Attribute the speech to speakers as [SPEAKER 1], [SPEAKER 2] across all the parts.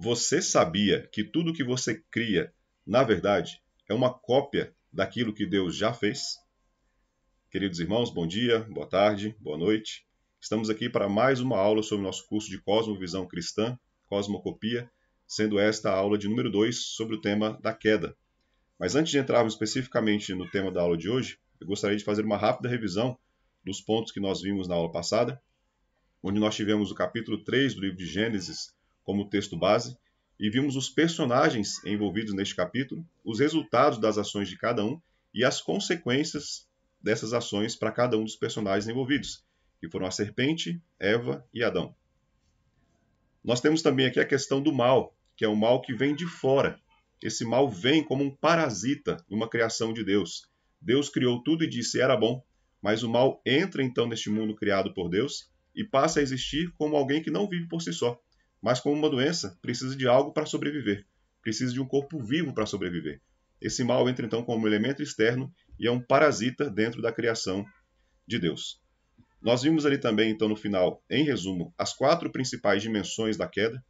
[SPEAKER 1] Você sabia que tudo que você cria, na verdade, é uma cópia daquilo que Deus já fez? Queridos irmãos, bom dia, boa tarde, boa noite. Estamos aqui para mais uma aula sobre o nosso curso de Cosmovisão Cristã, Cosmocopia, sendo esta a aula de número 2 sobre o tema da queda. Mas antes de entrarmos especificamente no tema da aula de hoje, eu gostaria de fazer uma rápida revisão dos pontos que nós vimos na aula passada, onde nós tivemos o capítulo 3 do livro de Gênesis como texto base e vimos os personagens envolvidos neste capítulo, os resultados das ações de cada um e as consequências dessas ações para cada um dos personagens envolvidos, que foram a serpente, Eva e Adão. Nós temos também aqui a questão do mal, que é o um mal que vem de fora. Esse mal vem como um parasita numa criação de Deus. Deus criou tudo e disse era bom, mas o mal entra então neste mundo criado por Deus e passa a existir como alguém que não vive por si só. Mas como uma doença, precisa de algo para sobreviver, precisa de um corpo vivo para sobreviver. Esse mal entra então como elemento externo e é um parasita dentro da criação de Deus. Nós vimos ali também, então, no final, em resumo, as quatro principais dimensões da queda,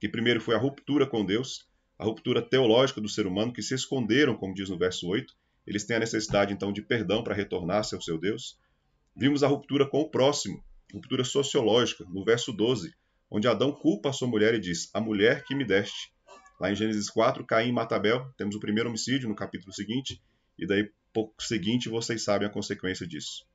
[SPEAKER 1] que primeiro foi a ruptura com Deus, a ruptura teológica do ser humano, que se esconderam, como diz no verso 8, eles têm a necessidade, então, de perdão para retornar-se ao seu Deus. Vimos a ruptura com o próximo, ruptura sociológica, no verso 12, onde Adão culpa a sua mulher e diz: A mulher que me deste. Lá em Gênesis 4, Caim mata Abel, temos o primeiro homicídio no capítulo seguinte, e daí pouco seguinte vocês sabem a consequência disso.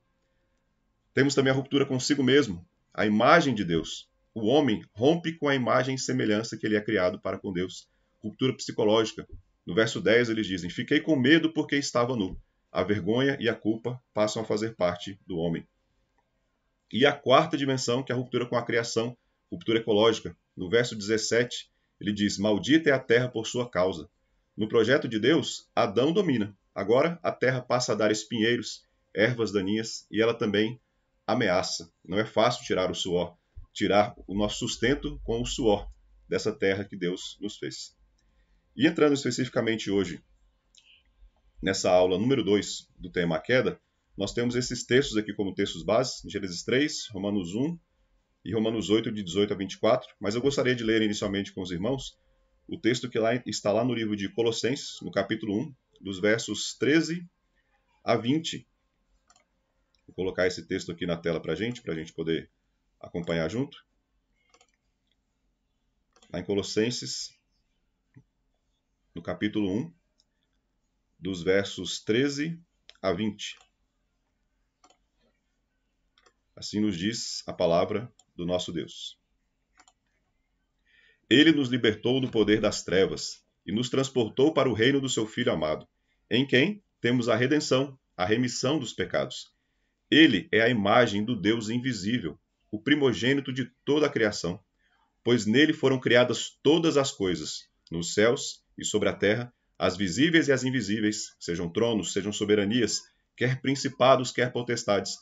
[SPEAKER 1] Temos também a ruptura consigo mesmo, a imagem de Deus. O homem rompe com a imagem e semelhança que ele é criado para com Deus. Ruptura psicológica. No verso 10 eles dizem: Fiquei com medo porque estava nu. A vergonha e a culpa passam a fazer parte do homem. E a quarta dimensão, que é a ruptura com a criação, Ruptura Ecológica, no verso 17, ele diz: Maldita é a terra por sua causa. No projeto de Deus, Adão domina. Agora a terra passa a dar espinheiros, ervas daninhas e ela também ameaça. Não é fácil tirar o suor, tirar o nosso sustento com o suor dessa terra que Deus nos fez. E entrando especificamente hoje nessa aula número 2 do tema A Queda, nós temos esses textos aqui como textos base, Gênesis 3, Romanos 1, e Romanos 8, de 18 a 24, mas eu gostaria de ler inicialmente com os irmãos o texto que lá, está lá no livro de Colossenses, no capítulo 1, dos versos 13 a 20. Vou colocar esse texto aqui na tela para a gente, para a gente poder acompanhar junto. Lá em Colossenses, no capítulo 1, dos versos 13 a 20. Assim nos diz a palavra do nosso Deus. Ele nos libertou do poder das trevas e nos transportou para o reino do seu Filho amado, em quem temos a redenção, a remissão dos pecados. Ele é a imagem do Deus invisível, o primogênito de toda a criação, pois nele foram criadas todas as coisas, nos céus e sobre a terra, as visíveis e as invisíveis, sejam tronos, sejam soberanias, quer principados, quer potestades.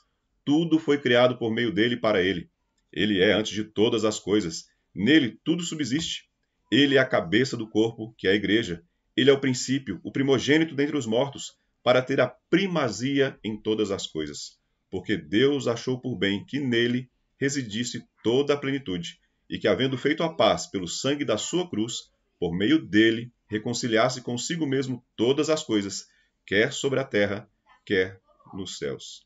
[SPEAKER 1] Tudo foi criado por meio dele para ele ele é antes de todas as coisas. Nele tudo subsiste. Ele é a cabeça do corpo, que é a igreja. Ele é o princípio, o primogênito dentre os mortos, para ter a primazia em todas as coisas. Porque Deus achou por bem que nele residisse toda a plenitude, e que, havendo feito a paz pelo sangue da sua cruz, por meio dele reconciliasse consigo mesmo todas as coisas, quer sobre a terra, quer nos céus.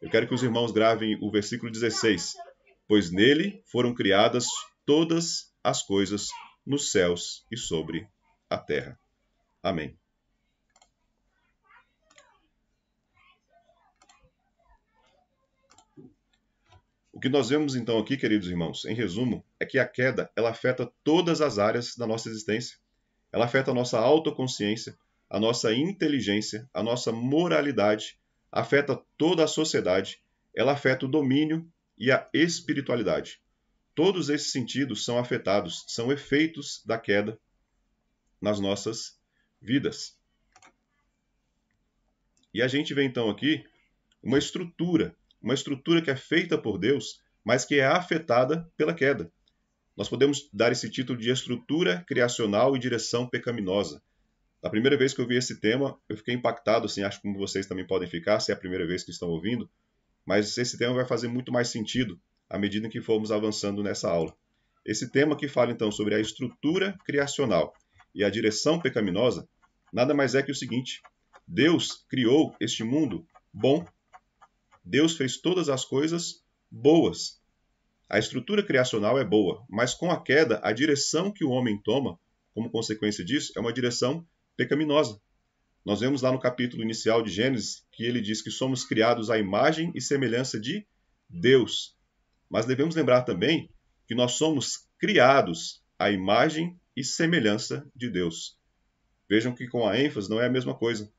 [SPEAKER 1] Eu quero que os irmãos gravem o versículo 16 pois nele foram criadas todas as coisas nos céus e sobre a terra. Amém. O que nós vemos então aqui, queridos irmãos, em resumo, é que a queda ela afeta todas as áreas da nossa existência. Ela afeta a nossa autoconsciência, a nossa inteligência, a nossa moralidade, afeta toda a sociedade, ela afeta o domínio e a espiritualidade. Todos esses sentidos são afetados, são efeitos da queda nas nossas vidas. E a gente vê então aqui uma estrutura, uma estrutura que é feita por Deus, mas que é afetada pela queda. Nós podemos dar esse título de estrutura criacional e direção pecaminosa. A primeira vez que eu vi esse tema, eu fiquei impactado, assim, acho que vocês também podem ficar, se é a primeira vez que estão ouvindo, mas esse tema vai fazer muito mais sentido à medida que formos avançando nessa aula. Esse tema que fala então sobre a estrutura criacional e a direção pecaminosa, nada mais é que o seguinte: Deus criou este mundo bom. Deus fez todas as coisas boas. A estrutura criacional é boa, mas com a queda, a direção que o homem toma, como consequência disso, é uma direção pecaminosa. Nós vemos lá no capítulo inicial de Gênesis que ele diz que somos criados à imagem e semelhança de Deus. Mas devemos lembrar também que nós somos criados à imagem e semelhança de Deus. Vejam que com a ênfase não é a mesma coisa.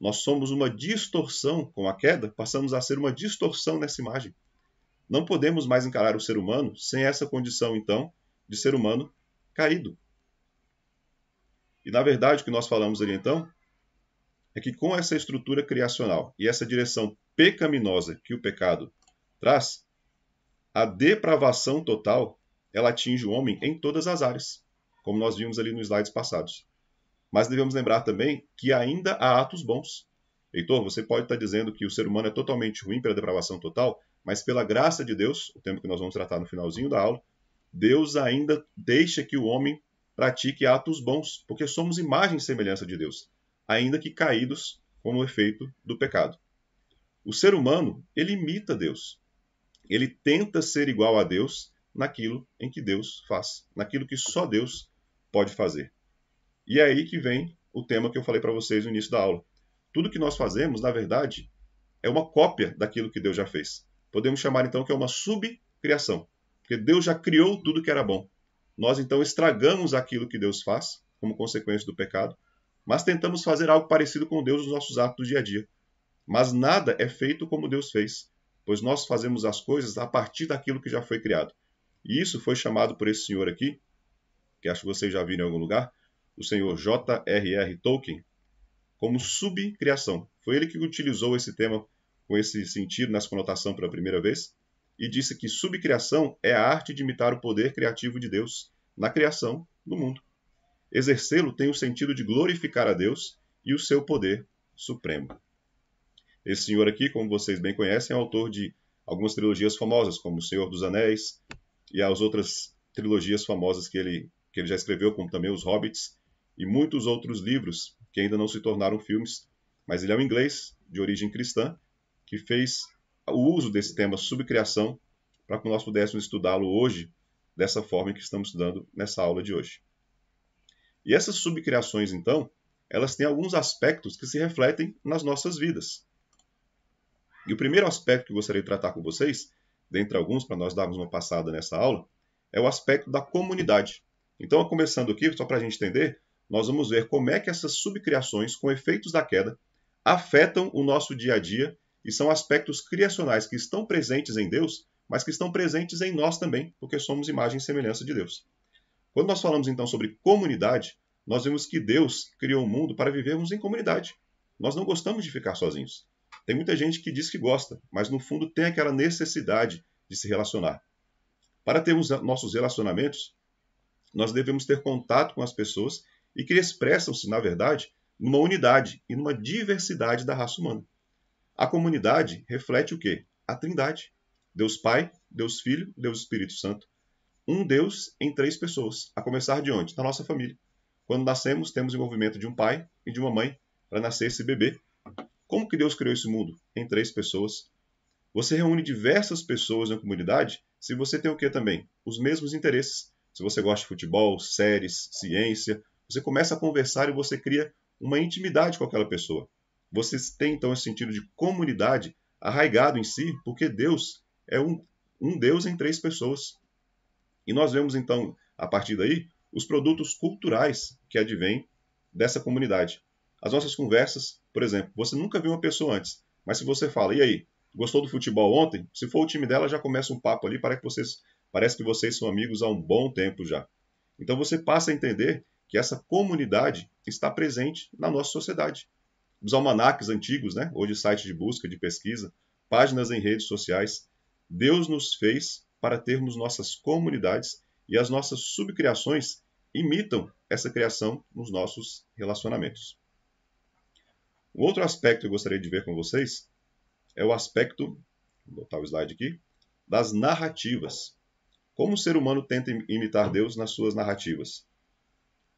[SPEAKER 1] Nós somos uma distorção com a queda, passamos a ser uma distorção nessa imagem. Não podemos mais encarar o ser humano sem essa condição, então, de ser humano caído. E na verdade, o que nós falamos ali então é que com essa estrutura criacional e essa direção pecaminosa que o pecado traz, a depravação total ela atinge o homem em todas as áreas, como nós vimos ali nos slides passados. Mas devemos lembrar também que ainda há atos bons. Heitor, você pode estar dizendo que o ser humano é totalmente ruim pela depravação total, mas pela graça de Deus, o tema que nós vamos tratar no finalzinho da aula, Deus ainda deixa que o homem pratique atos bons, porque somos imagem e semelhança de Deus ainda que caídos como efeito do pecado. O ser humano, ele imita Deus. Ele tenta ser igual a Deus naquilo em que Deus faz, naquilo que só Deus pode fazer. E é aí que vem o tema que eu falei para vocês no início da aula. Tudo que nós fazemos, na verdade, é uma cópia daquilo que Deus já fez. Podemos chamar então que é uma subcriação, porque Deus já criou tudo que era bom. Nós então estragamos aquilo que Deus faz como consequência do pecado mas tentamos fazer algo parecido com Deus nos nossos atos do dia a dia. Mas nada é feito como Deus fez, pois nós fazemos as coisas a partir daquilo que já foi criado. E isso foi chamado por esse senhor aqui, que acho que vocês já viram em algum lugar, o senhor J.R.R. Tolkien, como subcriação. Foi ele que utilizou esse tema com esse sentido nessa conotação pela primeira vez e disse que subcriação é a arte de imitar o poder criativo de Deus na criação do mundo. Exercê-lo tem o sentido de glorificar a Deus e o seu poder supremo. Esse senhor aqui, como vocês bem conhecem, é autor de algumas trilogias famosas, como O Senhor dos Anéis e as outras trilogias famosas que ele, que ele já escreveu, como também Os Hobbits e muitos outros livros que ainda não se tornaram filmes. Mas ele é um inglês de origem cristã que fez o uso desse tema subcriação para que nós pudéssemos estudá-lo hoje dessa forma que estamos estudando nessa aula de hoje. E essas subcriações, então, elas têm alguns aspectos que se refletem nas nossas vidas. E o primeiro aspecto que eu gostaria de tratar com vocês, dentre alguns, para nós darmos uma passada nessa aula, é o aspecto da comunidade. Então, começando aqui, só para a gente entender, nós vamos ver como é que essas subcriações, com efeitos da queda, afetam o nosso dia a dia e são aspectos criacionais que estão presentes em Deus, mas que estão presentes em nós também, porque somos imagem e semelhança de Deus. Quando nós falamos então sobre comunidade, nós vemos que Deus criou o mundo para vivermos em comunidade. Nós não gostamos de ficar sozinhos. Tem muita gente que diz que gosta, mas no fundo tem aquela necessidade de se relacionar. Para termos nossos relacionamentos, nós devemos ter contato com as pessoas e que expressam-se, na verdade, numa unidade e numa diversidade da raça humana. A comunidade reflete o quê? A Trindade. Deus Pai, Deus Filho, Deus Espírito Santo um Deus em três pessoas, a começar de onde? Da nossa família. Quando nascemos, temos envolvimento de um pai e de uma mãe para nascer esse bebê. Como que Deus criou esse mundo? Em três pessoas. Você reúne diversas pessoas na comunidade se você tem o que também? Os mesmos interesses. Se você gosta de futebol, séries, ciência, você começa a conversar e você cria uma intimidade com aquela pessoa. Você tem então esse sentido de comunidade arraigado em si, porque Deus é um, um Deus em três pessoas. E nós vemos então, a partir daí, os produtos culturais que advêm dessa comunidade. As nossas conversas, por exemplo, você nunca viu uma pessoa antes, mas se você fala, e aí, gostou do futebol ontem? Se for o time dela, já começa um papo ali, parece que vocês, parece que vocês são amigos há um bom tempo já. Então você passa a entender que essa comunidade está presente na nossa sociedade. Os almanacs antigos, né? hoje site de busca, de pesquisa, páginas em redes sociais, Deus nos fez para termos nossas comunidades e as nossas subcriações imitam essa criação nos nossos relacionamentos. Um outro aspecto que eu gostaria de ver com vocês é o aspecto, vou botar o slide aqui, das narrativas. Como o ser humano tenta imitar Deus nas suas narrativas?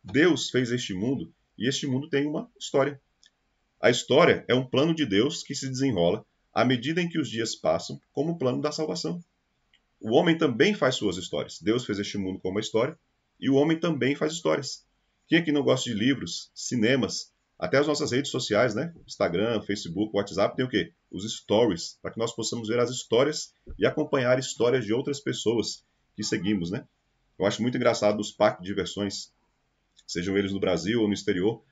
[SPEAKER 1] Deus fez este mundo e este mundo tem uma história. A história é um plano de Deus que se desenrola à medida em que os dias passam, como o plano da salvação. O homem também faz suas histórias. Deus fez este mundo com uma história e o homem também faz histórias. Quem aqui não gosta de livros, cinemas, até as nossas redes sociais, né? Instagram, Facebook, WhatsApp, tem o quê? Os stories, para que nós possamos ver as histórias e acompanhar histórias de outras pessoas que seguimos, né? Eu acho muito engraçado os parques de diversões, sejam eles no Brasil ou no exterior.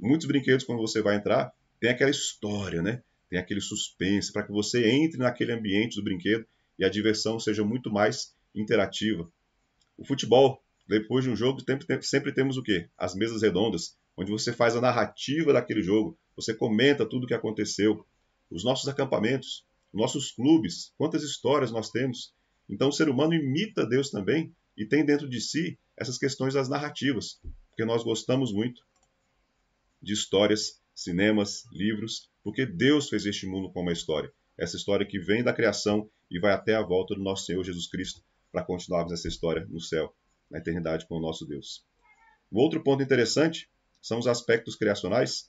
[SPEAKER 1] Muitos brinquedos, quando você vai entrar, tem aquela história, né? Tem aquele suspense, para que você entre naquele ambiente do brinquedo e a diversão seja muito mais interativa. O futebol, depois de um jogo, sempre temos o quê? As mesas redondas, onde você faz a narrativa daquele jogo, você comenta tudo o que aconteceu. Os nossos acampamentos, nossos clubes, quantas histórias nós temos. Então o ser humano imita Deus também e tem dentro de si essas questões das narrativas, porque nós gostamos muito de histórias, cinemas, livros, porque Deus fez este mundo com uma história. Essa história que vem da criação e vai até a volta do nosso Senhor Jesus Cristo para continuarmos essa história no céu, na eternidade com o nosso Deus. Um outro ponto interessante são os aspectos criacionais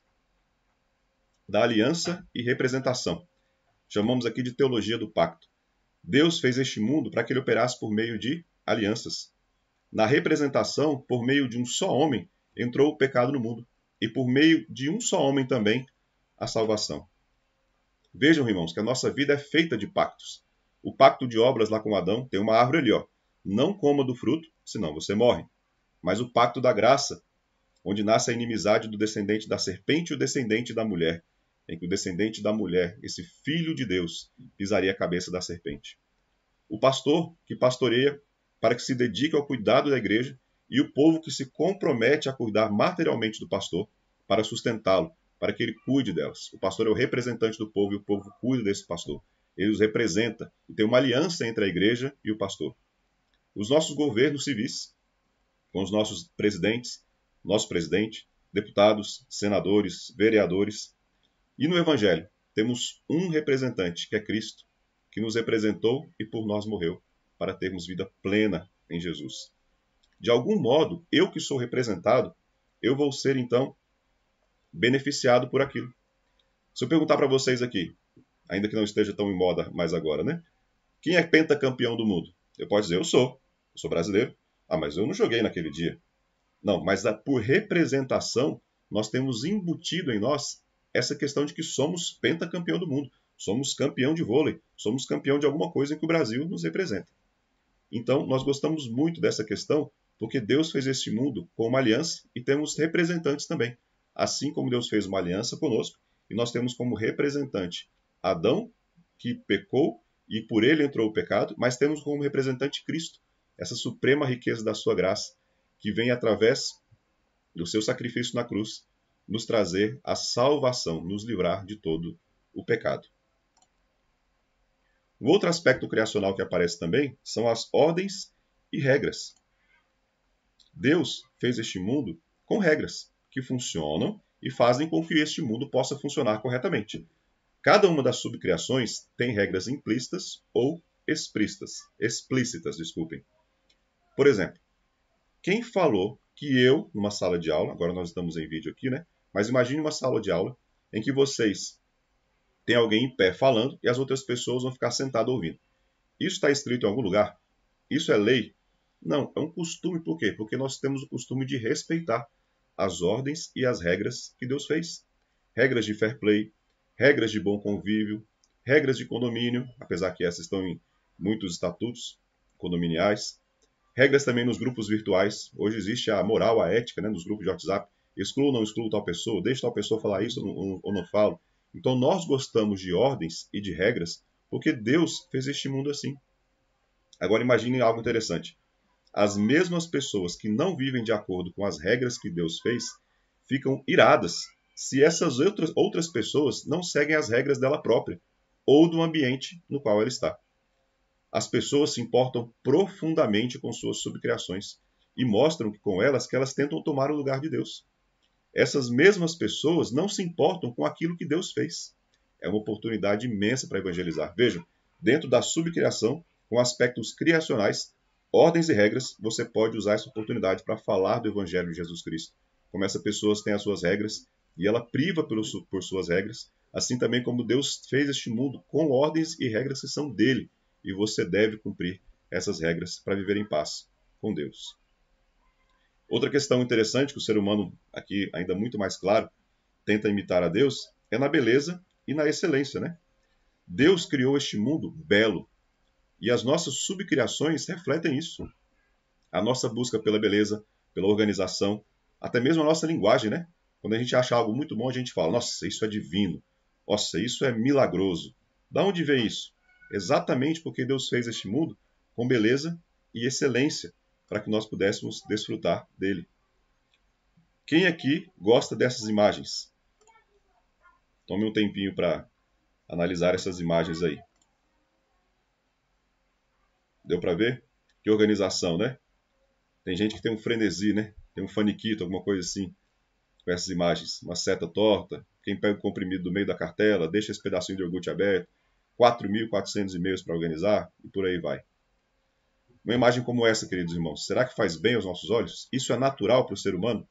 [SPEAKER 1] da aliança e representação. Chamamos aqui de teologia do pacto. Deus fez este mundo para que ele operasse por meio de alianças. Na representação, por meio de um só homem, entrou o pecado no mundo, e por meio de um só homem também, a salvação. Vejam, irmãos, que a nossa vida é feita de pactos o pacto de obras lá com Adão tem uma árvore ali, ó. Não coma do fruto, senão você morre. Mas o pacto da graça, onde nasce a inimizade do descendente da serpente e o descendente da mulher, em que o descendente da mulher, esse filho de Deus, pisaria a cabeça da serpente. O pastor que pastoreia para que se dedique ao cuidado da igreja e o povo que se compromete a cuidar materialmente do pastor para sustentá-lo, para que ele cuide delas. O pastor é o representante do povo e o povo cuida desse pastor ele os representa e tem uma aliança entre a igreja e o pastor. Os nossos governos civis, com os nossos presidentes, nosso presidente, deputados, senadores, vereadores. E no evangelho, temos um representante, que é Cristo, que nos representou e por nós morreu, para termos vida plena em Jesus. De algum modo, eu que sou representado, eu vou ser então beneficiado por aquilo. Se eu perguntar para vocês aqui, ainda que não esteja tão em moda mais agora, né? Quem é pentacampeão do mundo? Eu posso dizer, eu sou. Eu sou brasileiro. Ah, mas eu não joguei naquele dia. Não, mas a, por representação, nós temos embutido em nós essa questão de que somos pentacampeão do mundo. Somos campeão de vôlei. Somos campeão de alguma coisa em que o Brasil nos representa. Então, nós gostamos muito dessa questão porque Deus fez este mundo com uma aliança e temos representantes também. Assim como Deus fez uma aliança conosco, e nós temos como representante Adão, que pecou e por ele entrou o pecado, mas temos como representante Cristo, essa suprema riqueza da sua graça, que vem através do seu sacrifício na cruz nos trazer a salvação, nos livrar de todo o pecado. O outro aspecto criacional que aparece também são as ordens e regras. Deus fez este mundo com regras que funcionam e fazem com que este mundo possa funcionar corretamente. Cada uma das subcriações tem regras implícitas ou explícitas, explícitas, desculpem. Por exemplo, quem falou que eu, numa sala de aula, agora nós estamos em vídeo aqui, né? Mas imagine uma sala de aula em que vocês têm alguém em pé falando e as outras pessoas vão ficar sentadas ouvindo. Isso está escrito em algum lugar? Isso é lei? Não, é um costume. Por quê? Porque nós temos o costume de respeitar as ordens e as regras que Deus fez. Regras de fair play, regras de bom convívio, regras de condomínio, apesar que essas estão em muitos estatutos condominiais, regras também nos grupos virtuais. Hoje existe a moral, a ética né, nos grupos de WhatsApp. Excluo ou não excluo tal pessoa, deixo tal pessoa falar isso ou não, ou não falo. Então nós gostamos de ordens e de regras porque Deus fez este mundo assim. Agora imagine algo interessante. As mesmas pessoas que não vivem de acordo com as regras que Deus fez ficam iradas se essas outras, outras pessoas não seguem as regras dela própria ou do ambiente no qual ela está. As pessoas se importam profundamente com suas subcriações e mostram que com elas que elas tentam tomar o lugar de Deus. Essas mesmas pessoas não se importam com aquilo que Deus fez. É uma oportunidade imensa para evangelizar. Vejam, dentro da subcriação, com aspectos criacionais, ordens e regras, você pode usar essa oportunidade para falar do evangelho de Jesus Cristo. Como essas pessoas têm as suas regras, e ela priva por suas regras, assim também como Deus fez este mundo com ordens e regras que são dele, e você deve cumprir essas regras para viver em paz com Deus. Outra questão interessante que o ser humano, aqui ainda muito mais claro, tenta imitar a Deus é na beleza e na excelência, né? Deus criou este mundo belo e as nossas subcriações refletem isso. A nossa busca pela beleza, pela organização, até mesmo a nossa linguagem, né? Quando a gente acha algo muito bom, a gente fala: nossa, isso é divino, nossa, isso é milagroso. Da onde vem isso? Exatamente porque Deus fez este mundo com beleza e excelência, para que nós pudéssemos desfrutar dele. Quem aqui gosta dessas imagens? Tome um tempinho para analisar essas imagens aí. Deu para ver? Que organização, né? Tem gente que tem um frenesi, né? Tem um faniquito, alguma coisa assim com essas imagens. Uma seta torta, quem pega o comprimido do meio da cartela, deixa esse pedacinho de iogurte aberto, 4.400 e-mails para organizar e por aí vai. Uma imagem como essa, queridos irmãos, será que faz bem aos nossos olhos? Isso é natural para o ser humano?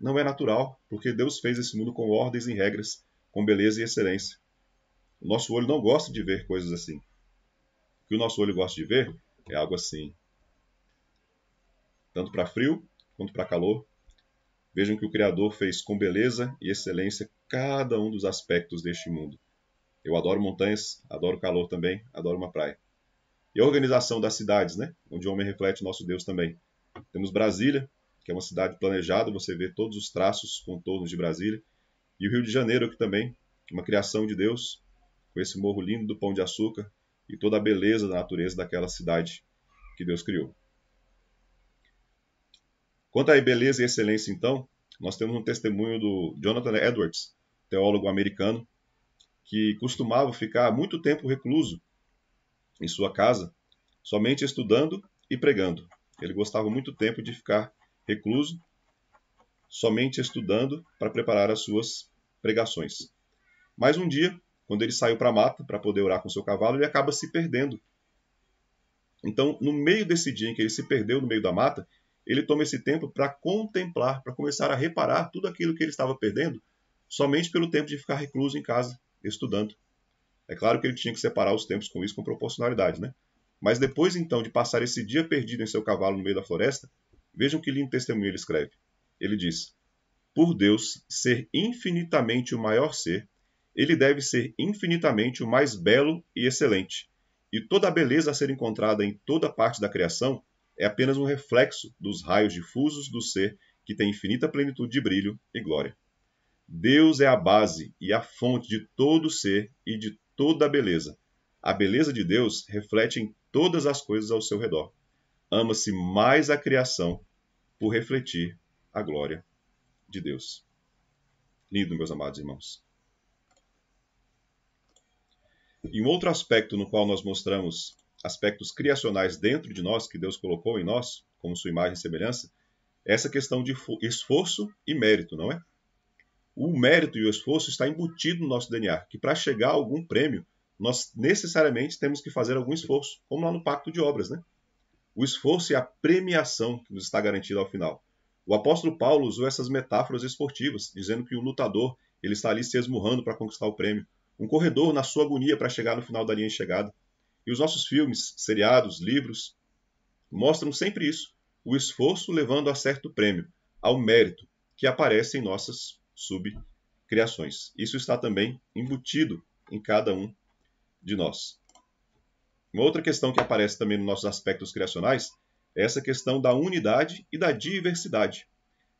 [SPEAKER 1] Não é natural, porque Deus fez esse mundo com ordens e regras, com beleza e excelência. O nosso olho não gosta de ver coisas assim. O que o nosso olho gosta de ver é algo assim. Tanto para frio quanto para calor, Vejam que o Criador fez com beleza e excelência cada um dos aspectos deste mundo. Eu adoro montanhas, adoro calor também, adoro uma praia. E a organização das cidades, né? Onde o homem reflete nosso Deus também. Temos Brasília, que é uma cidade planejada, você vê todos os traços, contornos de Brasília. E o Rio de Janeiro aqui também, uma criação de Deus, com esse morro lindo do Pão de Açúcar e toda a beleza da natureza daquela cidade que Deus criou. Quanto à beleza e excelência, então, nós temos um testemunho do Jonathan Edwards, teólogo americano, que costumava ficar muito tempo recluso em sua casa, somente estudando e pregando. Ele gostava muito tempo de ficar recluso, somente estudando para preparar as suas pregações. Mas um dia, quando ele saiu para a mata para poder orar com seu cavalo, ele acaba se perdendo. Então, no meio desse dia em que ele se perdeu no meio da mata, ele toma esse tempo para contemplar, para começar a reparar tudo aquilo que ele estava perdendo somente pelo tempo de ficar recluso em casa, estudando. É claro que ele tinha que separar os tempos com isso com proporcionalidade, né? Mas depois então de passar esse dia perdido em seu cavalo no meio da floresta, vejam que lindo testemunho ele escreve. Ele diz: Por Deus ser infinitamente o maior ser, ele deve ser infinitamente o mais belo e excelente. E toda a beleza a ser encontrada em toda parte da criação é apenas um reflexo dos raios difusos do ser que tem infinita plenitude de brilho e glória. Deus é a base e a fonte de todo ser e de toda a beleza. A beleza de Deus reflete em todas as coisas ao seu redor. Ama-se mais a criação por refletir a glória de Deus. Lindo, meus amados irmãos. E um outro aspecto no qual nós mostramos aspectos criacionais dentro de nós, que Deus colocou em nós, como sua imagem e semelhança, essa questão de esforço e mérito, não é? O mérito e o esforço está embutido no nosso DNA, que para chegar a algum prêmio, nós necessariamente temos que fazer algum esforço, como lá no pacto de obras, né? O esforço e é a premiação que nos está garantida ao final. O apóstolo Paulo usou essas metáforas esportivas, dizendo que um lutador ele está ali se esmurrando para conquistar o prêmio, um corredor na sua agonia para chegar no final da linha de chegada, e os nossos filmes, seriados, livros, mostram sempre isso, o esforço levando a certo prêmio, ao mérito que aparece em nossas subcriações. Isso está também embutido em cada um de nós. Uma outra questão que aparece também nos nossos aspectos criacionais é essa questão da unidade e da diversidade.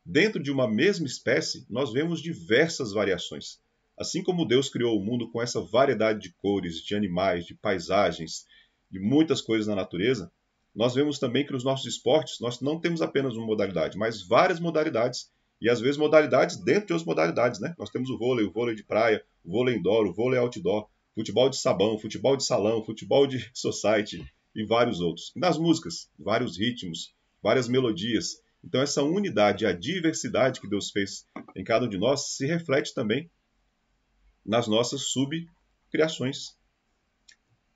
[SPEAKER 1] Dentro de uma mesma espécie, nós vemos diversas variações. Assim como Deus criou o mundo com essa variedade de cores, de animais, de paisagens, de muitas coisas na natureza, nós vemos também que nos nossos esportes nós não temos apenas uma modalidade, mas várias modalidades e às vezes modalidades dentro de outras modalidades, né? Nós temos o vôlei, o vôlei de praia, o vôlei indoor, o vôlei outdoor, futebol de sabão, futebol de salão, futebol de society e vários outros. E nas músicas, vários ritmos, várias melodias. Então essa unidade, a diversidade que Deus fez em cada um de nós se reflete também nas nossas subcriações.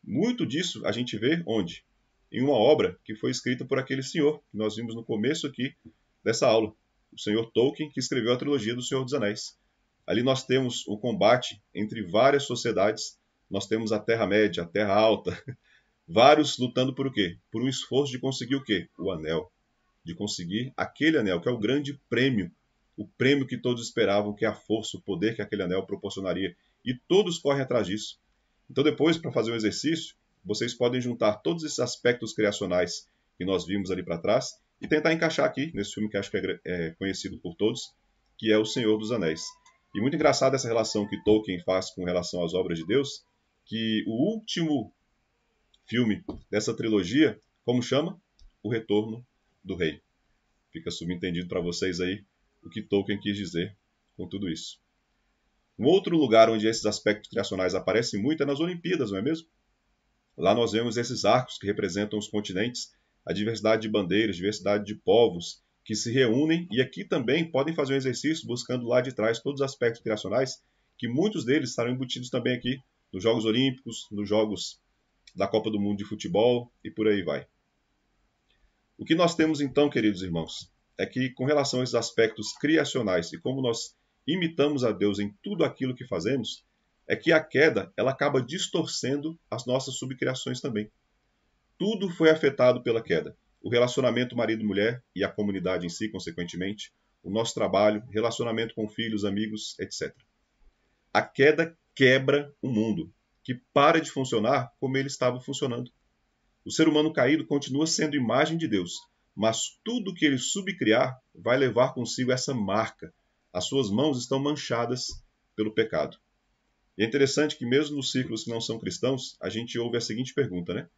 [SPEAKER 1] Muito disso a gente vê onde? Em uma obra que foi escrita por aquele senhor, que nós vimos no começo aqui dessa aula, o senhor Tolkien, que escreveu a trilogia do Senhor dos Anéis. Ali nós temos o combate entre várias sociedades, nós temos a Terra-média, a Terra Alta, vários lutando por o quê? Por um esforço de conseguir o quê? O anel. De conseguir aquele anel, que é o grande prêmio o prêmio que todos esperavam, que é a força, o poder que aquele anel proporcionaria. E todos correm atrás disso. Então, depois, para fazer um exercício, vocês podem juntar todos esses aspectos criacionais que nós vimos ali para trás e tentar encaixar aqui, nesse filme que acho que é, é conhecido por todos, que é O Senhor dos Anéis. E muito engraçada essa relação que Tolkien faz com relação às obras de Deus, que o último filme dessa trilogia, como chama? O Retorno do Rei. Fica subentendido para vocês aí o que Tolkien quis dizer com tudo isso. Um outro lugar onde esses aspectos criacionais aparecem muito é nas Olimpíadas, não é mesmo? Lá nós vemos esses arcos que representam os continentes, a diversidade de bandeiras, diversidade de povos que se reúnem e aqui também podem fazer um exercício buscando lá de trás todos os aspectos criacionais, que muitos deles estarão embutidos também aqui nos Jogos Olímpicos, nos Jogos da Copa do Mundo de Futebol e por aí vai. O que nós temos então, queridos irmãos? é que, com relação a esses aspectos criacionais e como nós imitamos a Deus em tudo aquilo que fazemos, é que a queda ela acaba distorcendo as nossas subcriações também. Tudo foi afetado pela queda. O relacionamento marido-mulher e a comunidade em si, consequentemente, o nosso trabalho, relacionamento com filhos, amigos, etc. A queda quebra o mundo, que para de funcionar como ele estava funcionando. O ser humano caído continua sendo imagem de Deus, mas tudo que ele subcriar vai levar consigo essa marca. As suas mãos estão manchadas pelo pecado. E é interessante que, mesmo nos círculos que não são cristãos, a gente ouve a seguinte pergunta, né?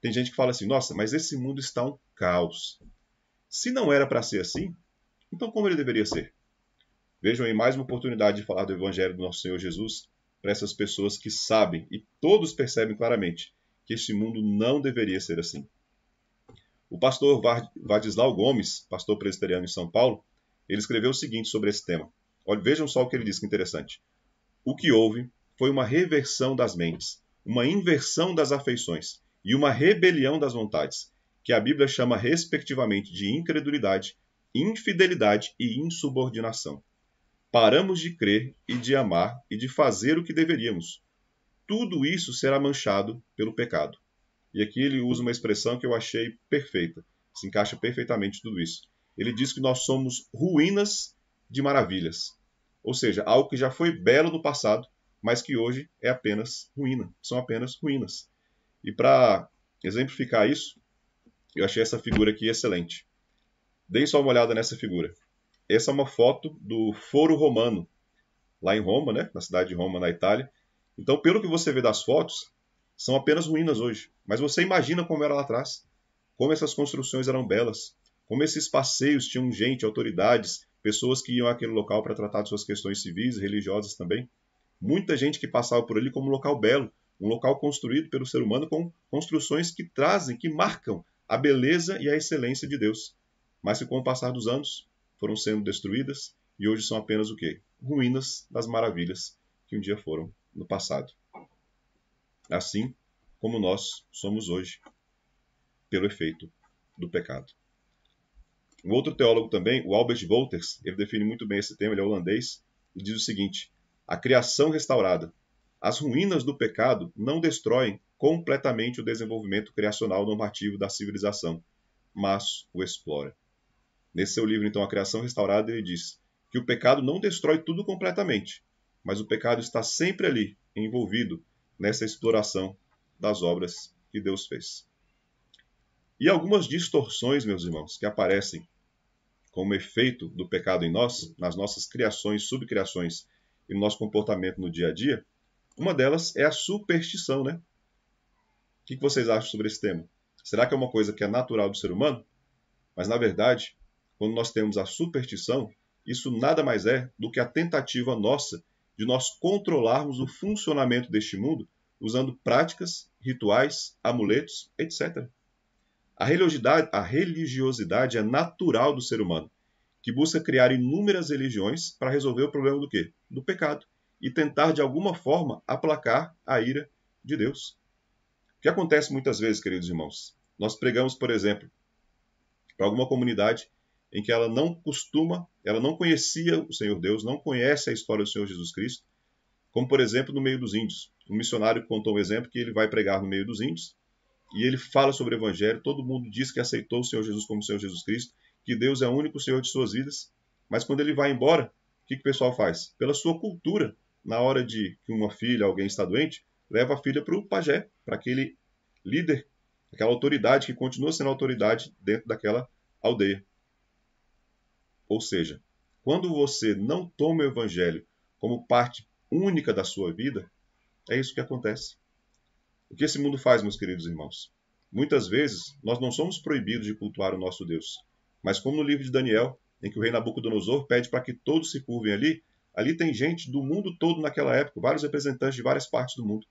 [SPEAKER 1] Tem gente que fala assim: nossa, mas esse mundo está um caos. Se não era para ser assim, então como ele deveria ser? Vejam aí mais uma oportunidade de falar do Evangelho do nosso Senhor Jesus para essas pessoas que sabem e todos percebem claramente que este mundo não deveria ser assim. O pastor Vadislau Gomes, pastor presbiteriano em São Paulo, ele escreveu o seguinte sobre esse tema. Olha, vejam só o que ele diz, que interessante. O que houve foi uma reversão das mentes, uma inversão das afeições e uma rebelião das vontades, que a Bíblia chama respectivamente de incredulidade, infidelidade e insubordinação. Paramos de crer e de amar e de fazer o que deveríamos. Tudo isso será manchado pelo pecado. E aqui ele usa uma expressão que eu achei perfeita, se encaixa perfeitamente tudo isso. Ele diz que nós somos ruínas de maravilhas, ou seja, algo que já foi belo no passado, mas que hoje é apenas ruína, são apenas ruínas. E para exemplificar isso, eu achei essa figura aqui excelente. Dei só uma olhada nessa figura. Essa é uma foto do Foro Romano, lá em Roma, né? na cidade de Roma, na Itália. Então, pelo que você vê das fotos, são apenas ruínas hoje. Mas você imagina como era lá atrás, como essas construções eram belas, como esses passeios tinham gente, autoridades, pessoas que iam àquele local para tratar de suas questões civis e religiosas também. Muita gente que passava por ali como um local belo, um local construído pelo ser humano com construções que trazem, que marcam a beleza e a excelência de Deus, mas que com o passar dos anos foram sendo destruídas e hoje são apenas o quê? Ruínas das maravilhas que um dia foram no passado assim como nós somos hoje, pelo efeito do pecado. Um outro teólogo também, o Albert Wolters, ele define muito bem esse tema, ele é holandês, e diz o seguinte: a criação restaurada. As ruínas do pecado não destroem completamente o desenvolvimento criacional normativo da civilização, mas o explora. Nesse seu livro, então, A Criação Restaurada, ele diz que o pecado não destrói tudo completamente, mas o pecado está sempre ali, envolvido, nessa exploração das obras que Deus fez. E algumas distorções, meus irmãos, que aparecem como efeito do pecado em nós, nas nossas criações, subcriações e no nosso comportamento no dia a dia, uma delas é a superstição, né? O que vocês acham sobre esse tema? Será que é uma coisa que é natural do ser humano? Mas, na verdade, quando nós temos a superstição, isso nada mais é do que a tentativa nossa de nós controlarmos o funcionamento deste mundo usando práticas, rituais, amuletos, etc. A religiosidade, a religiosidade é natural do ser humano, que busca criar inúmeras religiões para resolver o problema do quê? Do pecado e tentar de alguma forma aplacar a ira de Deus. O que acontece muitas vezes, queridos irmãos? Nós pregamos, por exemplo, para alguma comunidade em que ela não costuma, ela não conhecia o Senhor Deus, não conhece a história do Senhor Jesus Cristo, como por exemplo no meio dos índios. Um missionário contou um exemplo que ele vai pregar no meio dos índios e ele fala sobre o evangelho, todo mundo diz que aceitou o Senhor Jesus como o Senhor Jesus Cristo, que Deus é o único Senhor de suas vidas, mas quando ele vai embora, o que, que o pessoal faz? Pela sua cultura, na hora de que uma filha, alguém está doente, leva a filha para o pajé, para aquele líder, aquela autoridade que continua sendo autoridade dentro daquela aldeia. Ou seja, quando você não toma o evangelho como parte única da sua vida, é isso que acontece. O que esse mundo faz, meus queridos irmãos? Muitas vezes nós não somos proibidos de cultuar o nosso Deus, mas como no livro de Daniel, em que o rei Nabucodonosor pede para que todos se curvem ali, ali tem gente do mundo todo naquela época, vários representantes de várias partes do mundo.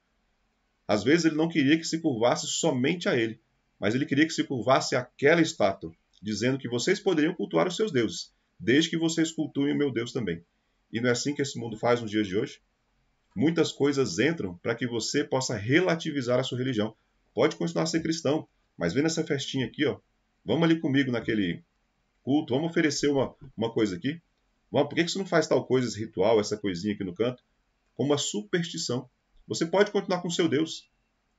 [SPEAKER 1] Às vezes ele não queria que se curvasse somente a ele, mas ele queria que se curvasse àquela estátua, dizendo que vocês poderiam cultuar os seus deuses, desde que vocês cultuem o meu Deus também. E não é assim que esse mundo faz nos dias de hoje? Muitas coisas entram para que você possa relativizar a sua religião. Pode continuar a ser cristão, mas vem nessa festinha aqui, ó. Vamos ali comigo naquele culto, vamos oferecer uma, uma coisa aqui. Vamos, por que, que você não faz tal coisa, esse ritual, essa coisinha aqui no canto? Como uma superstição. Você pode continuar com seu Deus.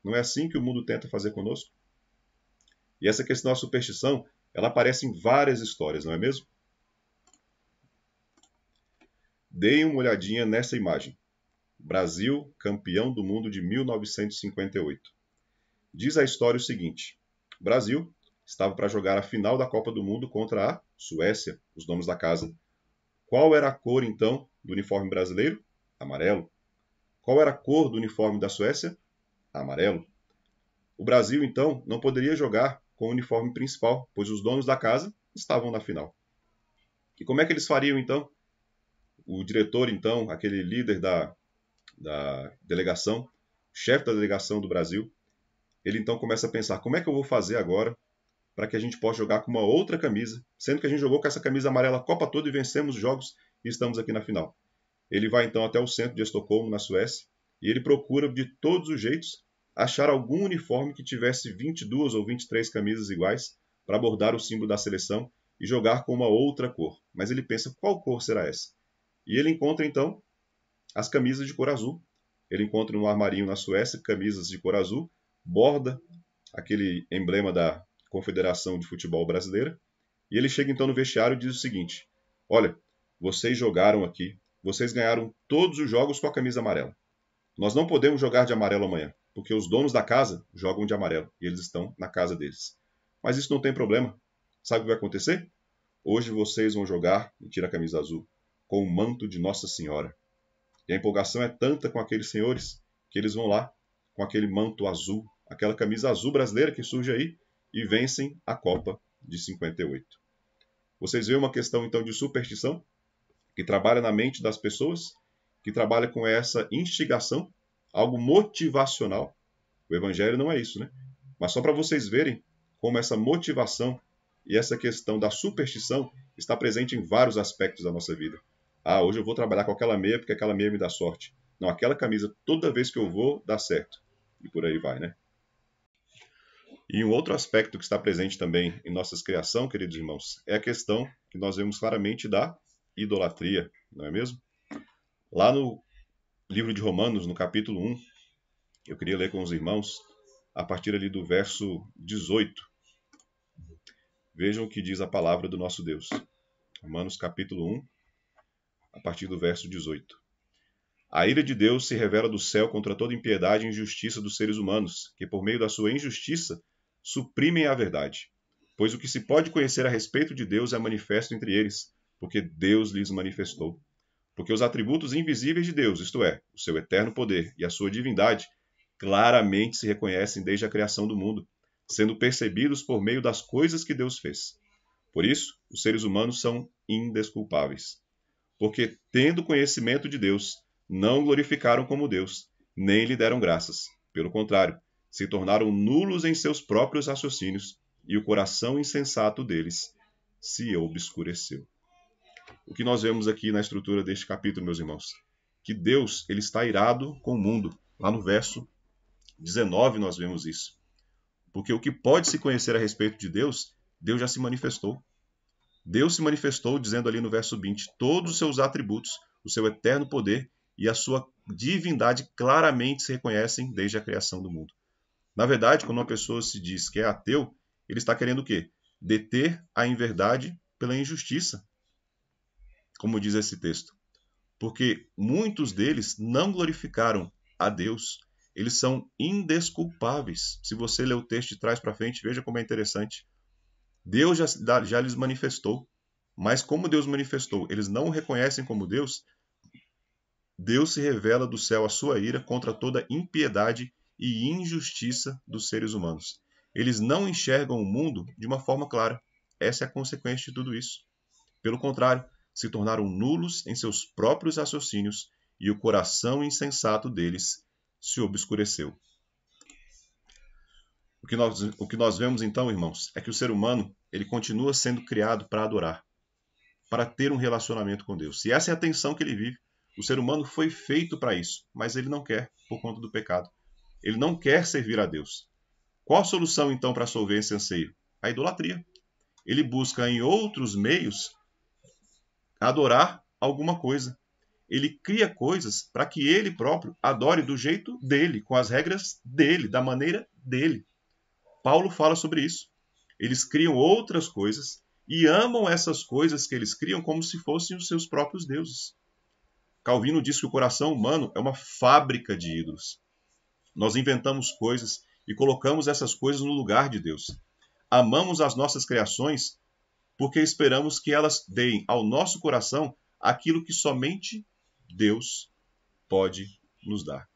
[SPEAKER 1] Não é assim que o mundo tenta fazer conosco? E essa questão da superstição, ela aparece em várias histórias, não é mesmo? Deem uma olhadinha nessa imagem. Brasil, campeão do mundo de 1958. Diz a história o seguinte: Brasil estava para jogar a final da Copa do Mundo contra a Suécia, os donos da casa. Qual era a cor então do uniforme brasileiro? Amarelo. Qual era a cor do uniforme da Suécia? Amarelo. O Brasil então não poderia jogar com o uniforme principal, pois os donos da casa estavam na final. E como é que eles fariam então? O diretor, então, aquele líder da, da delegação, chefe da delegação do Brasil, ele então começa a pensar: como é que eu vou fazer agora para que a gente possa jogar com uma outra camisa, sendo que a gente jogou com essa camisa amarela a Copa toda e vencemos os jogos e estamos aqui na final. Ele vai então até o centro de Estocolmo, na Suécia, e ele procura de todos os jeitos achar algum uniforme que tivesse 22 ou 23 camisas iguais para abordar o símbolo da seleção e jogar com uma outra cor. Mas ele pensa: qual cor será essa? E ele encontra então as camisas de cor azul. Ele encontra no armarinho na Suécia camisas de cor azul, borda aquele emblema da Confederação de Futebol Brasileira. E ele chega então no vestiário e diz o seguinte: Olha, vocês jogaram aqui, vocês ganharam todos os jogos com a camisa amarela. Nós não podemos jogar de amarelo amanhã, porque os donos da casa jogam de amarelo e eles estão na casa deles. Mas isso não tem problema. Sabe o que vai acontecer? Hoje vocês vão jogar e tira a camisa azul com o manto de Nossa Senhora. E a empolgação é tanta com aqueles senhores que eles vão lá com aquele manto azul, aquela camisa azul brasileira que surge aí e vencem a Copa de 58. Vocês veem uma questão então de superstição que trabalha na mente das pessoas, que trabalha com essa instigação, algo motivacional. O evangelho não é isso, né? Mas só para vocês verem como essa motivação e essa questão da superstição está presente em vários aspectos da nossa vida. Ah, hoje eu vou trabalhar com aquela meia porque aquela meia me dá sorte. Não, aquela camisa toda vez que eu vou dá certo. E por aí vai, né? E um outro aspecto que está presente também em nossas criação, queridos irmãos, é a questão que nós vemos claramente da idolatria, não é mesmo? Lá no livro de Romanos, no capítulo 1, eu queria ler com os irmãos a partir ali do verso 18. Vejam o que diz a palavra do nosso Deus. Romanos capítulo 1, a partir do verso 18. A ira de Deus se revela do céu contra toda impiedade e injustiça dos seres humanos, que por meio da sua injustiça suprimem a verdade. Pois o que se pode conhecer a respeito de Deus é manifesto entre eles, porque Deus lhes manifestou. Porque os atributos invisíveis de Deus, isto é, o seu eterno poder e a sua divindade, claramente se reconhecem desde a criação do mundo, sendo percebidos por meio das coisas que Deus fez. Por isso, os seres humanos são indesculpáveis porque, tendo conhecimento de Deus, não glorificaram como Deus, nem lhe deram graças. Pelo contrário, se tornaram nulos em seus próprios raciocínios, e o coração insensato deles se obscureceu. O que nós vemos aqui na estrutura deste capítulo, meus irmãos? Que Deus ele está irado com o mundo. Lá no verso 19 nós vemos isso. Porque o que pode se conhecer a respeito de Deus, Deus já se manifestou. Deus se manifestou dizendo ali no verso 20: todos os seus atributos, o seu eterno poder e a sua divindade claramente se reconhecem desde a criação do mundo. Na verdade, quando uma pessoa se diz que é ateu, ele está querendo o quê? Deter a inverdade pela injustiça, como diz esse texto. Porque muitos deles não glorificaram a Deus. Eles são indesculpáveis. Se você ler o texto de trás para frente, veja como é interessante. Deus já, já lhes manifestou. Mas como Deus manifestou, eles não o reconhecem como Deus, Deus se revela do céu a sua ira contra toda impiedade e injustiça dos seres humanos. Eles não enxergam o mundo de uma forma clara. Essa é a consequência de tudo isso. Pelo contrário, se tornaram nulos em seus próprios raciocínios e o coração insensato deles se obscureceu que nós, o que nós vemos então, irmãos, é que o ser humano ele continua sendo criado para adorar, para ter um relacionamento com Deus. E essa é a tensão que ele vive. O ser humano foi feito para isso, mas ele não quer por conta do pecado. Ele não quer servir a Deus. Qual a solução então para solver esse anseio? A idolatria. Ele busca em outros meios adorar alguma coisa. Ele cria coisas para que ele próprio adore do jeito dele, com as regras dele, da maneira dele. Paulo fala sobre isso. Eles criam outras coisas e amam essas coisas que eles criam como se fossem os seus próprios deuses. Calvino diz que o coração humano é uma fábrica de ídolos. Nós inventamos coisas e colocamos essas coisas no lugar de Deus. Amamos as nossas criações porque esperamos que elas deem ao nosso coração aquilo que somente Deus pode nos dar.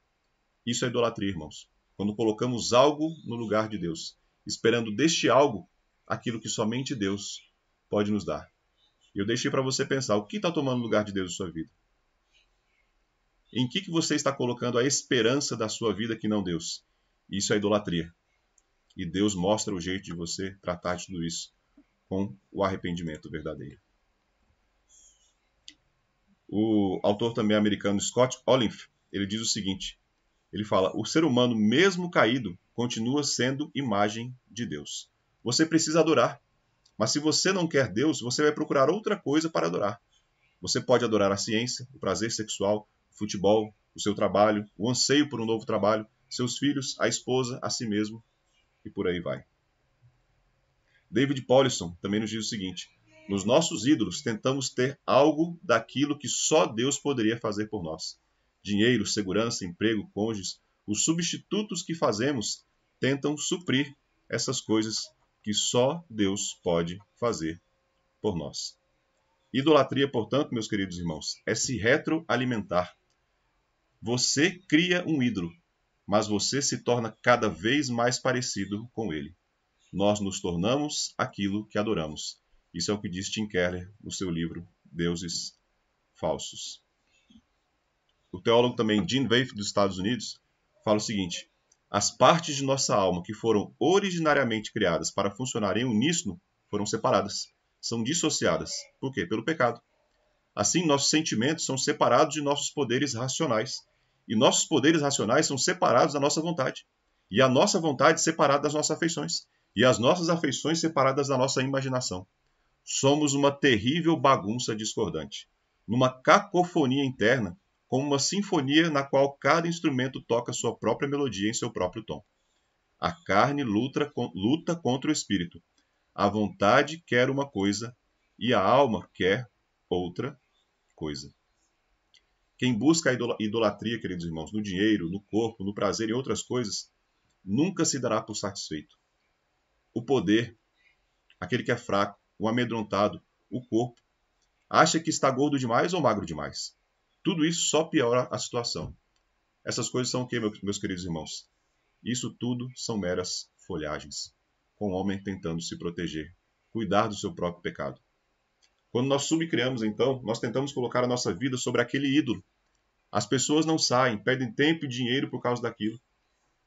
[SPEAKER 1] Isso é idolatria, irmãos quando colocamos algo no lugar de Deus, esperando deste algo aquilo que somente Deus pode nos dar. Eu deixei para você pensar o que está tomando lugar de Deus na sua vida. Em que, que você está colocando a esperança da sua vida que não Deus? Isso é idolatria. E Deus mostra o jeito de você tratar de tudo isso com o arrependimento verdadeiro. O autor também americano Scott Olinf, ele diz o seguinte: ele fala: o ser humano, mesmo caído, continua sendo imagem de Deus. Você precisa adorar. Mas se você não quer Deus, você vai procurar outra coisa para adorar. Você pode adorar a ciência, o prazer sexual, o futebol, o seu trabalho, o anseio por um novo trabalho, seus filhos, a esposa, a si mesmo e por aí vai. David Paulison também nos diz o seguinte: nos nossos ídolos tentamos ter algo daquilo que só Deus poderia fazer por nós dinheiro, segurança, emprego, cônjuges, os substitutos que fazemos tentam suprir essas coisas que só Deus pode fazer por nós. Idolatria, portanto, meus queridos irmãos, é se retroalimentar. Você cria um ídolo, mas você se torna cada vez mais parecido com ele. Nós nos tornamos aquilo que adoramos. Isso é o que diz Tim Keller no seu livro Deuses Falsos o teólogo também Gene Veith, dos Estados Unidos, fala o seguinte: as partes de nossa alma que foram originariamente criadas para funcionar em uníssono foram separadas, são dissociadas. Por quê? Pelo pecado. Assim, nossos sentimentos são separados de nossos poderes racionais, e nossos poderes racionais são separados da nossa vontade, e a nossa vontade separada das nossas afeições, e as nossas afeições separadas da nossa imaginação. Somos uma terrível bagunça discordante, numa cacofonia interna como uma sinfonia na qual cada instrumento toca sua própria melodia em seu próprio tom. A carne luta, luta contra o espírito. A vontade quer uma coisa e a alma quer outra coisa. Quem busca a idolatria, queridos irmãos, no dinheiro, no corpo, no prazer e outras coisas, nunca se dará por satisfeito. O poder, aquele que é fraco, o amedrontado, o corpo, acha que está gordo demais ou magro demais. Tudo isso só piora a situação. Essas coisas são o que, meus queridos irmãos? Isso tudo são meras folhagens, com o homem tentando se proteger, cuidar do seu próprio pecado. Quando nós subcriamos, então, nós tentamos colocar a nossa vida sobre aquele ídolo. As pessoas não saem, perdem tempo e dinheiro por causa daquilo.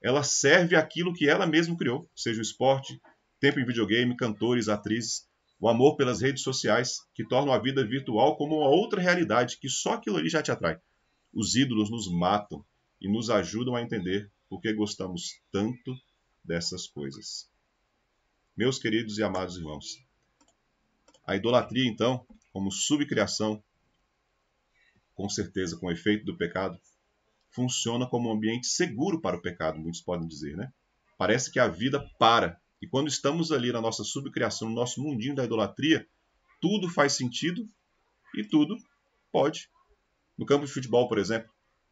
[SPEAKER 1] Ela serve aquilo que ela mesma criou, seja o esporte, tempo em videogame, cantores, atrizes o amor pelas redes sociais, que tornam a vida virtual como uma outra realidade, que só aquilo ali já te atrai. Os ídolos nos matam e nos ajudam a entender por que gostamos tanto dessas coisas. Meus queridos e amados irmãos, a idolatria, então, como subcriação, com certeza com o efeito do pecado, funciona como um ambiente seguro para o pecado, muitos podem dizer, né? Parece que a vida para e quando estamos ali na nossa subcriação, no nosso mundinho da idolatria, tudo faz sentido e tudo pode. No campo de futebol, por exemplo,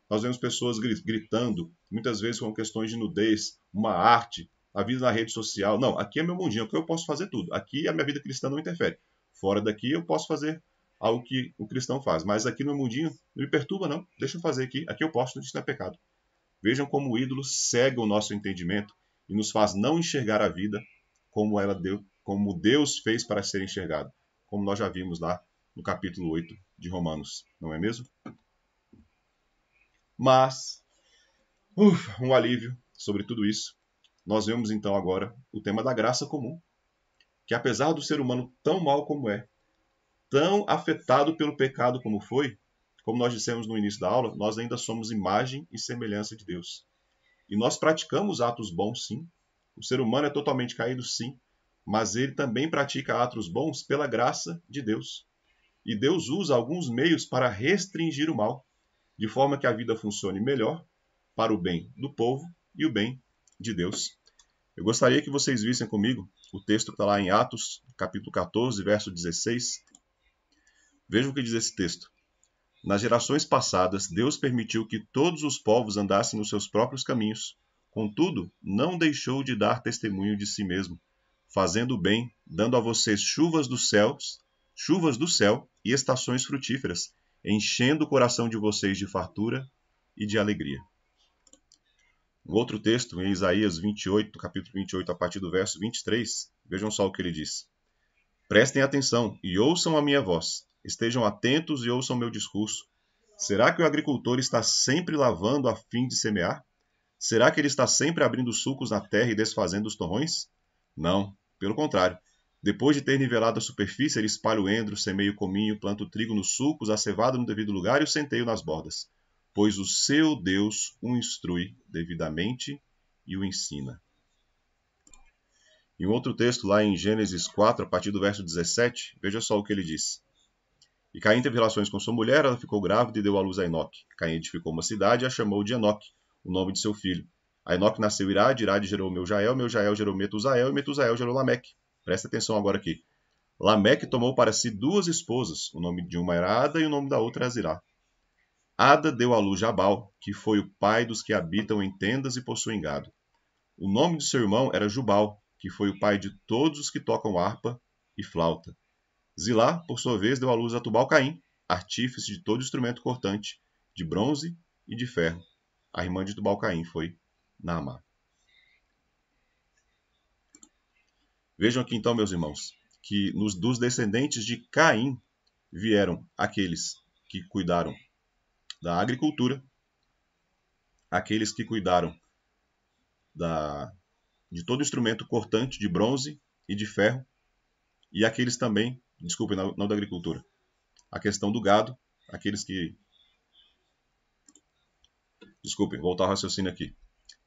[SPEAKER 1] nós vemos pessoas gritando, muitas vezes com questões de nudez, uma arte, a vida na rede social. Não, aqui é meu mundinho, aqui eu posso fazer tudo. Aqui a minha vida cristã não interfere. Fora daqui eu posso fazer algo que o cristão faz. Mas aqui no mundinho não me perturba, não. Deixa eu fazer aqui. Aqui eu posso, isso não é pecado. Vejam como o ídolo cega o nosso entendimento e nos faz não enxergar a vida como ela deu, como Deus fez para ser enxergado, como nós já vimos lá no capítulo 8 de Romanos, não é mesmo? Mas uf, um alívio sobre tudo isso. Nós vemos então agora o tema da graça comum, que apesar do ser humano tão mal como é, tão afetado pelo pecado como foi, como nós dissemos no início da aula, nós ainda somos imagem e semelhança de Deus. E nós praticamos atos bons, sim. O ser humano é totalmente caído, sim. Mas ele também pratica atos bons pela graça de Deus. E Deus usa alguns meios para restringir o mal, de forma que a vida funcione melhor para o bem do povo e o bem de Deus. Eu gostaria que vocês vissem comigo o texto que está lá em Atos, capítulo 14, verso 16. Veja o que diz esse texto. Nas gerações passadas, Deus permitiu que todos os povos andassem nos seus próprios caminhos. Contudo, não deixou de dar testemunho de si mesmo, fazendo o bem, dando a vocês chuvas dos céus, chuvas do céu e estações frutíferas, enchendo o coração de vocês de fartura e de alegria. Um outro texto, em Isaías 28, capítulo 28, a partir do verso 23, vejam só o que ele diz. Prestem atenção e ouçam a minha voz. Estejam atentos e ouçam meu discurso. Será que o agricultor está sempre lavando a fim de semear? Será que ele está sempre abrindo sulcos na terra e desfazendo os torrões? Não, pelo contrário. Depois de ter nivelado a superfície, ele espalha o endro, semeia o cominho, planta o trigo nos sulcos, a cevada no devido lugar e o centeio nas bordas. Pois o seu Deus o instrui devidamente e o ensina. Em outro texto, lá em Gênesis 4, a partir do verso 17, veja só o que ele diz. E Caim teve relações com sua mulher, ela ficou grávida e deu à luz a Enoque. Caim edificou uma cidade e a chamou de Enoque, o nome de seu filho. A Enoque nasceu Irad, Irad gerou Meljael, Meljael gerou Metusael e Metusael gerou Lameque. Presta atenção agora aqui. Lameque tomou para si duas esposas, o nome de uma era Ada e o nome da outra era Zirá. Ada deu à luz Jabal, que foi o pai dos que habitam em tendas e possuem gado. O nome de seu irmão era Jubal, que foi o pai de todos os que tocam harpa e flauta. Zilá, por sua vez, deu à luz a Tubal-Caim, artífice de todo instrumento cortante, de bronze e de ferro. A irmã de Tubal-Caim foi Naamá. Vejam aqui então, meus irmãos, que nos, dos descendentes de Caim vieram aqueles que cuidaram da agricultura, aqueles que cuidaram da, de todo instrumento cortante de bronze e de ferro, e aqueles também desculpe, não, não da agricultura. A questão do gado, aqueles que. Desculpe, voltar ao raciocínio aqui.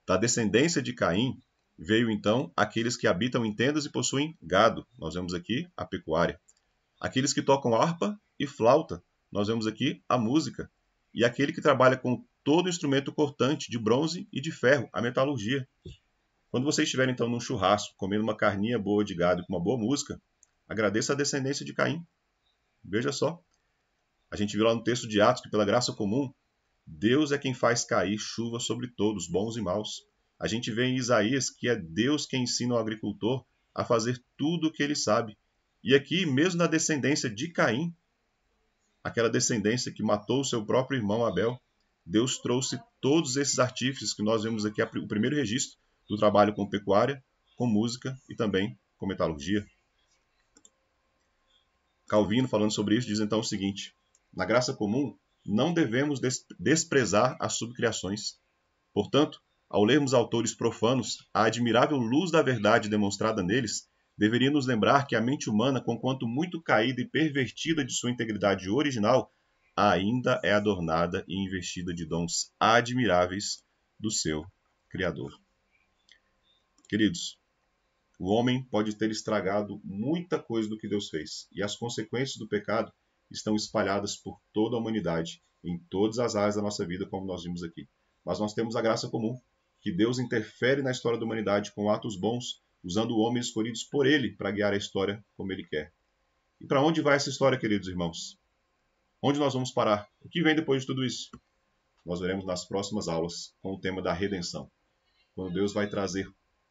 [SPEAKER 1] Da descendência de Caim veio então aqueles que habitam em tendas e possuem gado. Nós vemos aqui a pecuária. Aqueles que tocam harpa e flauta. Nós vemos aqui a música. E aquele que trabalha com todo instrumento cortante de bronze e de ferro, a metalurgia. Quando você estiver então num churrasco, comendo uma carninha boa de gado com uma boa música, Agradeça a descendência de Caim. Veja só. A gente viu lá no texto de Atos que, pela graça comum, Deus é quem faz cair chuva sobre todos, bons e maus. A gente vê em Isaías que é Deus quem ensina o agricultor a fazer tudo o que ele sabe. E aqui, mesmo na descendência de Caim, aquela descendência que matou o seu próprio irmão Abel, Deus trouxe todos esses artífices que nós vemos aqui, o primeiro registro do trabalho com pecuária, com música e também com metalurgia. Calvino, falando sobre isso, diz então o seguinte: na graça comum, não devemos desprezar as subcriações. Portanto, ao lermos autores profanos, a admirável luz da verdade demonstrada neles deveria nos lembrar que a mente humana, conquanto muito caída e pervertida de sua integridade original, ainda é adornada e investida de dons admiráveis do seu Criador. Queridos, o homem pode ter estragado muita coisa do que Deus fez, e as consequências do pecado estão espalhadas por toda a humanidade, em todas as áreas da nossa vida, como nós vimos aqui. Mas nós temos a graça comum, que Deus interfere na história da humanidade com atos bons, usando homens escolhidos por Ele para guiar a história como Ele quer. E para onde vai essa história, queridos irmãos? Onde nós vamos parar? O que vem depois de tudo isso? Nós veremos nas próximas aulas com o tema da redenção, quando Deus vai trazer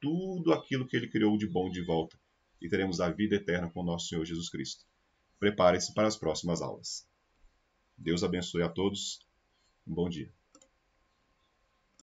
[SPEAKER 1] tudo aquilo que ele criou de bom de volta e teremos a vida eterna com nosso Senhor Jesus Cristo. Prepare-se para as próximas aulas. Deus abençoe a todos. Um bom dia.